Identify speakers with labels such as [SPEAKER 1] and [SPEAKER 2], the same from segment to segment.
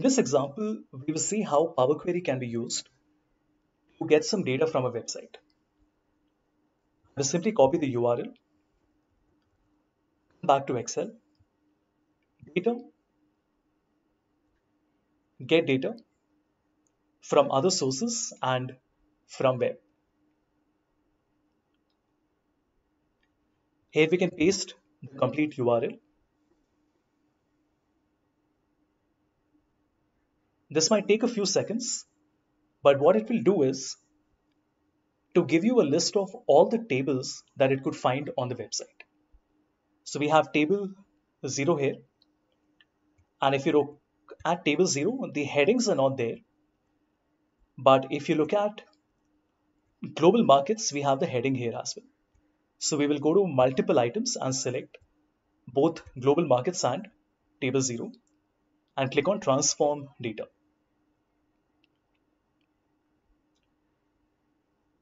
[SPEAKER 1] In this example, we will see how Power Query can be used to get some data from a website. We simply copy the URL, back to Excel, data, get data from other sources and from web. Here we can paste the complete URL This might take a few seconds, but what it will do is to give you a list of all the tables that it could find on the website. So we have table 0 here. And if you look at table 0, the headings are not there. But if you look at global markets, we have the heading here as well. So we will go to multiple items and select both global markets and table 0 and click on transform data.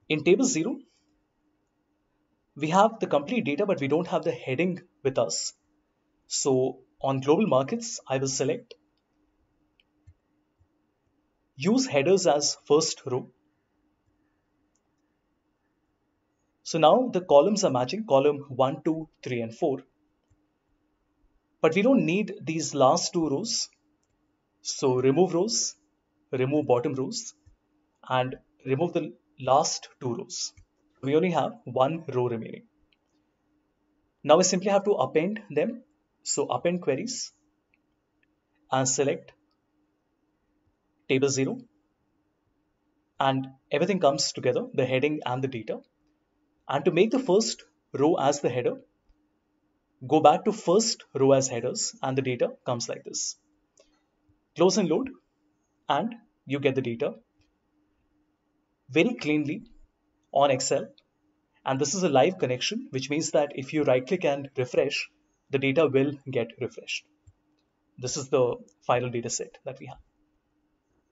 [SPEAKER 1] In table 0, we have the complete data, but we don't have the heading with us. So on global markets, I will select use headers as first row. So now the columns are matching column 1, 2, 3 and 4. But we don't need these last two rows. So remove rows, remove bottom rows and remove the last two rows. We only have one row remaining. Now we simply have to append them. So append queries and select table 0 and everything comes together, the heading and the data. And to make the first row as the header, go back to first row as headers and the data comes like this. Close and load and you get the data very cleanly on Excel. And this is a live connection, which means that if you right click and refresh, the data will get refreshed. This is the final data set that we have.